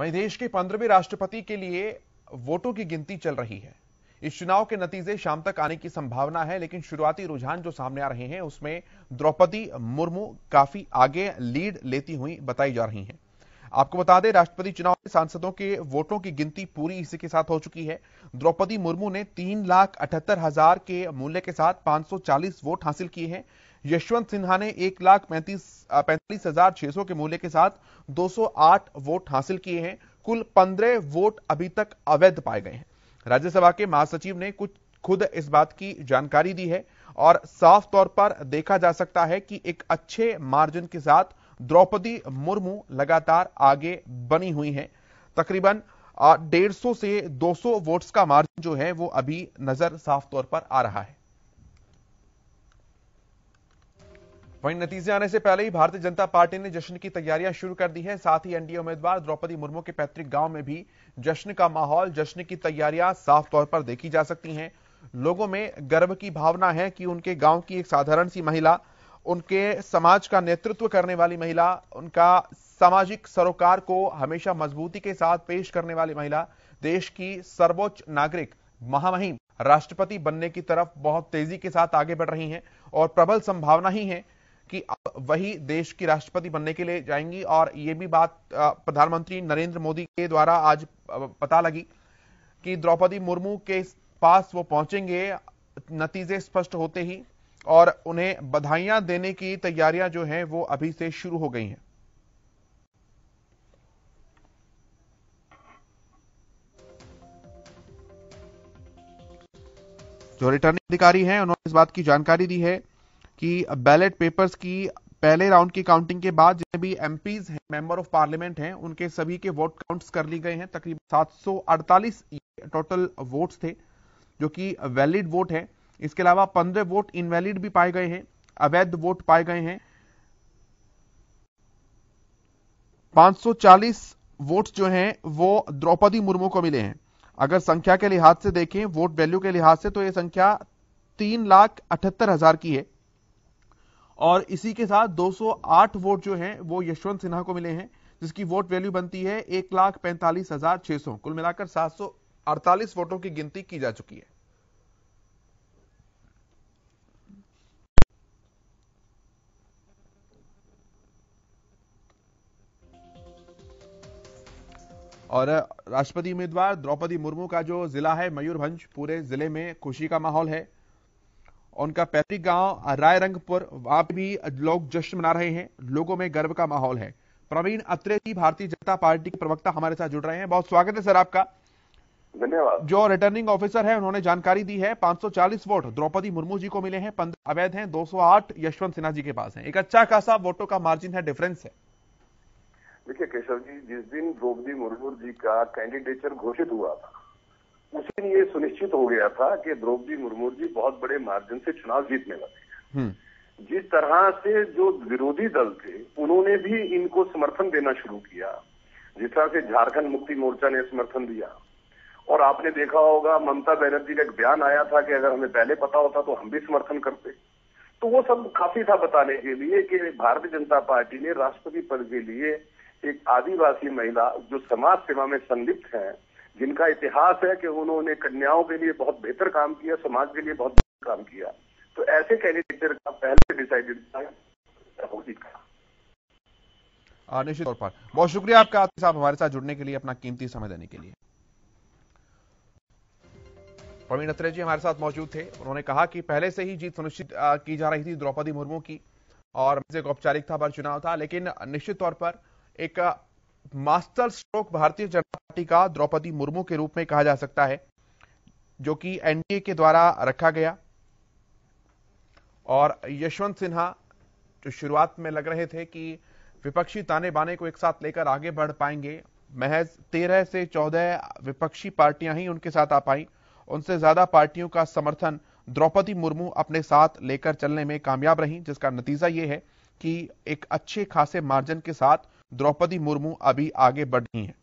वहीं देश के पंद्रहवें राष्ट्रपति के लिए वोटों की गिनती चल रही है इस चुनाव के नतीजे शाम तक आने की संभावना है लेकिन शुरुआती रुझान जो सामने आ रहे हैं उसमें द्रौपदी मुर्मू काफी आगे लीड लेती हुई बताई जा रही हैं आपको बता दें राष्ट्रपति चुनाव में सांसदों के वोटों की गिनती पूरी इसी के साथ हो चुकी है द्रौपदी मुर्मू ने तीन लाख अठहत्तर हजार के मूल्य के साथ 540 वोट हासिल किए हैं यशवंत सिन्हा ने एक लाख पैंतीस पैंतालीस हजार छह सौ के मूल्य के साथ 208 वोट हासिल किए हैं कुल 15 वोट अभी तक अवैध पाए गए हैं राज्यसभा के महासचिव ने कुछ खुद इस बात की जानकारी दी है और साफ तौर पर देखा जा सकता है कि एक अच्छे मार्जिन के साथ द्रौपदी मुर्मू लगातार आगे बनी हुई है तकरीबन डेढ़ सौ से 200 वोट्स का मार्जिन जो है वो अभी नजर साफ तौर पर आ रहा है वहीं नतीजे आने से पहले ही भारतीय जनता पार्टी ने जश्न की तैयारियां शुरू कर दी हैं साथ ही एनडीए उम्मीदवार द्रौपदी मुर्मू के पैतृक गांव में भी जश्न का माहौल जश्न की तैयारियां साफ तौर पर देखी जा सकती हैं लोगों में गर्व की भावना है कि उनके गांव की एक साधारण सी महिला उनके समाज का नेतृत्व करने वाली महिला उनका सामाजिक सरोकार को हमेशा मजबूती के साथ पेश करने वाली महिला देश की सर्वोच्च नागरिक महामहिम राष्ट्रपति बनने की तरफ बहुत तेजी के साथ आगे बढ़ रही हैं और प्रबल संभावना ही है कि वही देश की राष्ट्रपति बनने के लिए जाएंगी और ये भी बात प्रधानमंत्री नरेंद्र मोदी के द्वारा आज पता लगी कि द्रौपदी मुर्मू के पास वो पहुंचेंगे नतीजे स्पष्ट होते ही और उन्हें बधाइयां देने की तैयारियां जो हैं वो अभी से शुरू हो गई हैं जो रिटर्निंग अधिकारी हैं उन्होंने इस बात की जानकारी दी है कि बैलेट पेपर्स की पहले राउंड की काउंटिंग के बाद जितने भी एमपीज हैं मेंबर ऑफ पार्लियामेंट हैं उनके सभी के वोट काउंट्स कर लिए गए हैं तकरीबन 748 टोटल वोट्स थे जो कि वैलिड वोट है इसके अलावा 15 वोट इनवैलिड भी पाए गए हैं अवैध वोट पाए गए हैं 540 वोट्स जो हैं वो द्रौपदी मुर्मू को मिले हैं अगर संख्या के लिहाज से देखें वोट वैल्यू के लिहाज से तो ये संख्या तीन लाख अठहत्तर हजार की है और इसी के साथ 208 वोट जो हैं वो यशवंत सिन्हा को मिले हैं जिसकी वोट वैल्यू बनती है एक लाख पैंतालीस हजार छह सौ कुल मिलाकर सात सौ अड़तालीस वोटों की गिनती की जा चुकी है और राष्ट्रपति उम्मीदवार द्रौपदी मुर्मू का जो जिला है मयूरभंज पूरे जिले में खुशी का माहौल है उनका पैतृक गांव रायरंगपुर वहां भी लोग जश्न मना रहे हैं लोगों में गर्व का माहौल है प्रवीण अत्रे जी भारतीय जनता पार्टी के प्रवक्ता हमारे साथ जुड़ रहे हैं बहुत स्वागत है सर आपका धन्यवाद जो रिटर्निंग ऑफिसर है उन्होंने जानकारी दी है 540 वोट द्रौपदी मुर्मू जी को मिले हैं पंद्रह अवैध हैं 208 यशवंत सिन्हा जी के पास हैं एक अच्छा खासा वोटों का मार्जिन है डिफरेंस है देखिए केशव जी जिस दिन द्रौपदी मुर्मू जी का कैंडिडेचर घोषित हुआ था उस दिन ये सुनिश्चित हो गया था कि द्रौपदी मुर्मू जी बहुत बड़े मार्जिन से चुनाव जीतने वाले हम्म। जिस तरह से जो विरोधी दल थे उन्होंने भी इनको समर्थन देना शुरू किया जिस तरह से झारखंड मुक्ति मोर्चा ने समर्थन दिया और आपने देखा होगा ममता बनर्जी का एक बयान आया था कि अगर हमें पहले पता होता तो हम भी समर्थन करते तो वो सब काफी था बताने के लिए कि भारतीय जनता पार्टी ने राष्ट्रपति पद के लिए एक आदिवासी महिला जो समाज सेवा में संलिप्त है जिनका इतिहास है कि उन्होंने कन्याओं के लिए बहुत बेहतर काम किया समाज के लिए बहुत काम किया तो ऐसे कैंडिडेटर का पहले डिसाइडेड था निश्चित तौर पर बहुत शुक्रिया आपका आतिफ साहब हमारे साथ जुड़ने के लिए अपना कीमती समय देने के लिए प्रवीण अत्रे जी हमारे साथ मौजूद थे उन्होंने कहा कि पहले से ही जीत सुनिश्चित की जा रही थी द्रौपदी मुर्मू की और औपचारिक था पर चुनाव था लेकिन निश्चित तौर पर एक मास्टर स्ट्रोक भारतीय जनता पार्टी का द्रौपदी मुर्मू के रूप में कहा जा सकता है जो कि एनडीए के द्वारा रखा गया और यशवंत सिन्हा जो शुरुआत में लग रहे थे कि विपक्षी ताने बाने को एक साथ लेकर आगे बढ़ पाएंगे महज तेरह से चौदह विपक्षी पार्टियां ही उनके साथ आ पाई उनसे ज्यादा पार्टियों का समर्थन द्रौपदी मुर्मू अपने साथ लेकर चलने में कामयाब रही जिसका नतीजा यह है कि एक अच्छे खासे मार्जिन के साथ द्रौपदी मुर्मू अभी आगे बढ़ रही हैं